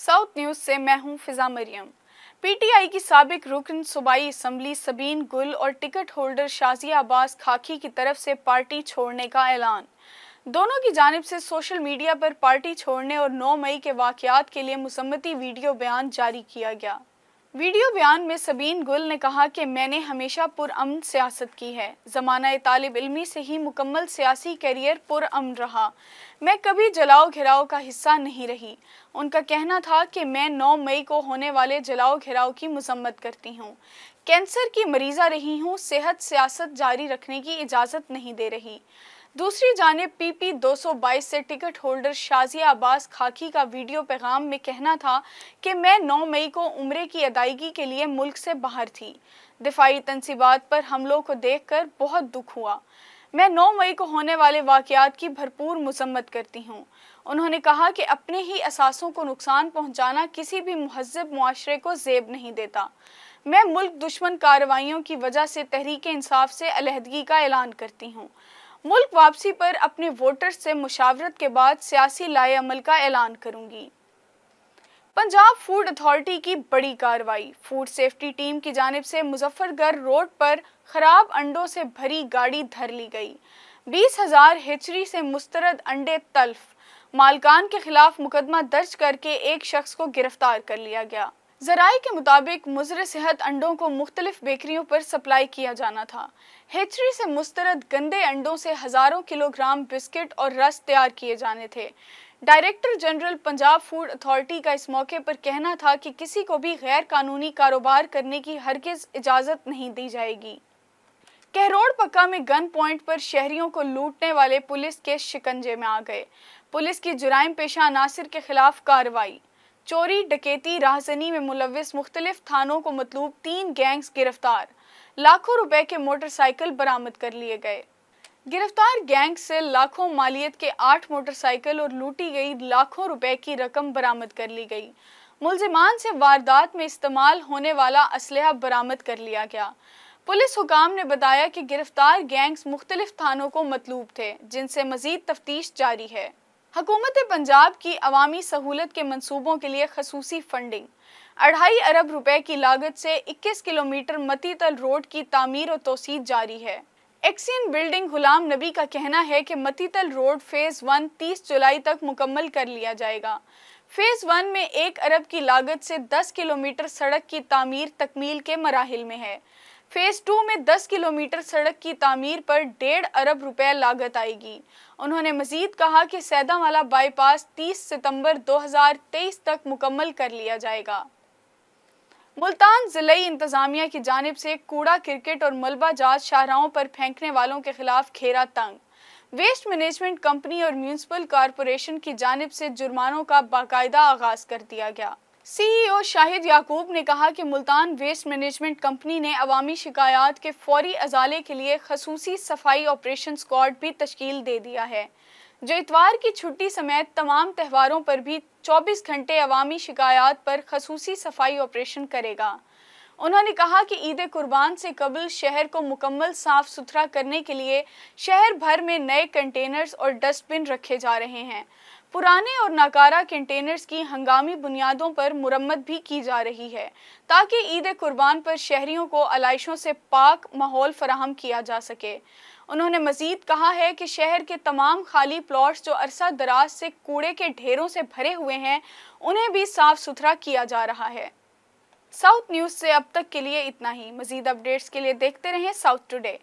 south news से मैं हूं फिजा मरियम पीटीआई की सबक रुकन सूबाई इसम्बली सबीन गुल और टिकट होल्डर शाजिया अब्बास खाकी की तरफ से पार्टी छोड़ने का ऐलान दोनों की जानब से सोशल मीडिया पर पार्टी छोड़ने और 9 मई के वाक़ात के लिए मुसम्मती वीडियो बयान जारी किया गया वीडियो बयान में सबीन गुल ने कहा कि मैंने हमेशा पुरअमन सियासत की है ज़माना तालब इलमी से ही मुकम्मल सियासी करियर पुरअमन रहा मैं कभी जलाओ घिराव का हिस्सा नहीं रही उनका कहना था कि मैं 9 मई को होने वाले जलाओ घिराव की मजम्मत करती हूँ कैंसर की मरीज़ा रही हूँ सेहत सियासत जारी रखने की इजाज़त नहीं दे रही दूसरी जानब पीपी 222 से टिकट होल्डर शाजिया अब्बास खाकी का वीडियो पैगाम में कहना था कि मैं 9 मई को उम्र की अदायगी के लिए मुल्क से बाहर थी दिफाई तनसीबात पर हमलों को देख कर बहुत दुख हुआ मैं 9 मई को होने वाले वाकयात की भरपूर मजम्मत करती हूँ उन्होंने कहा कि अपने ही असासों को नुकसान पहुँचाना किसी भी महजब माशरे को जेब नहीं देता मैं मुल्क दुश्मन कार्रवाइयों की वजह से तहरीक इंसाफ से अलहदगी का ऐलान करती हूँ मुल्क वापसी पर अपने वोटर्स से मुशावरत के बाद सियासी लाए अमल का ऐलान करूंगी पंजाब फूड अथॉरिटी की बड़ी कार्रवाई फूड सेफ्टी टीम की जानब से मुजफ्फरगढ़ रोड पर खराब अंडों से भरी गाड़ी धर ली गई बीस हजार हिचरी से मुस्तरद अंडे तल्फ मालकान के खिलाफ मुकदमा दर्ज करके एक शख्स को गिरफ्तार कर लिया गया जराये के मुताबिक मुजर सेहत अंडों को मुख्तलिफ बेकरियों पर सप्लाई किया जाना था हेचरी से मुस्तरद गंदे अंडों से हज़ारों किलोग्राम बिस्किट और रस तैयार किए जाने थे director general Punjab food authority का इस मौके पर कहना था कि किसी को भी गैर कानूनी कारोबार करने की हरगिज़ इजाज़त नहीं दी जाएगी कहरोड़ पक्का में गन पॉइंट पर शहरियों को लूटने वाले पुलिस के शिकंजे में आ गए पुलिस की जुराइम पेशा अनासर के खिलाफ कार्रवाई चोरी डकैती राहजनी में मुलविस मुख्तलिफ थानों को मतलूब तीन गैंग्स गिरफ्तार लाखों रुपए के मोटरसाइकिल बरामद कर लिए गए गिरफ्तार गैंग से लाखों मालियत के आठ मोटरसाइकिल और लूटी गई लाखों रुपए की रकम बरामद कर ली गई मुलजमान से वारदात में इस्तेमाल होने वाला असलहा बरामद कर लिया गया पुलिस हुकाम ने बताया कि गिरफ्तार गैंग्स मुख्तलिफ थानों को मतलूब थे जिनसे मजीद तफ्तीश जारी है हकूमत पंजाब की अवामी सहूलत के मंसूबों के लिए खसूसी फंडिंग अढ़ाई अरब रुपए की लागत से 21 किलोमीटर मती तल रोड की तामीर और तोसीद जारी है एक्सिन बिल्डिंग गुलाम नबी का कहना है कि मतीतल रोड फेज़ वन 30 जुलाई तक मुकम्मल कर लिया जाएगा फेज़ वन में एक अरब की लागत से 10 किलोमीटर सड़क की तामीर तकमील के मराहल में है फेज टू में 10 किलोमीटर सड़क की तमीर पर डेढ़ अरब रुपए लागत आएगी उन्होंने मजीद कहा कि सैदावाला बाईपास 30 सितंबर 2023 तक मुकम्मल कर लिया जाएगा मुल्तान जिले इंतज़ामिया की जानब से कूड़ा क्रिकेट और मलबा जात शाहराहों पर फेंकने वालों के खिलाफ घेरा तंग वेस्ट मैनेजमेंट कंपनी और म्यूनसिपल कॉरपोरेशन की जानब से जुर्मानों का बाकायदा आगाज़ कर दिया गया सीईओ e शाहिद याकूब ने कहा कि मुल्तान वेस्ट मैनेजमेंट कंपनी ने अवामी शिकायात के फौरी अजाले के लिए खसूसी सफाई ऑपरेशन स्क्वाड भी तश्कील दे दिया है जो इतवार की छुट्टी समेत तमाम त्यौहारों पर भी 24 घंटे अवामी शिकायात पर खसूसी सफाई ऑपरेशन करेगा उन्होंने कहा कि ईद कुर्बान से कबल शहर को मुकम्मल साफ सुथरा करने के लिए शहर भर में नए कंटेनर्स और डस्टबिन रखे जा रहे हैं पुराने और नाकारा कंटेनर्स की हंगामी बुनियादों पर मुरम्मत भी की जा रही है ताकि ईद कुर्बान पर शहरीों को आलाइशों से पाक माहौल फराहम किया जा सके उन्होंने मजीद कहा है कि शहर के तमाम खाली प्लॉट्स जो अरसा दराज से कूड़े के ढेरों से भरे हुए हैं उन्हें भी साफ सुथरा किया जा रहा है साउथ न्यूज़ से अब तक के लिए इतना ही मजीद अपडेट्स के लिए देखते रहें साउथ टुडे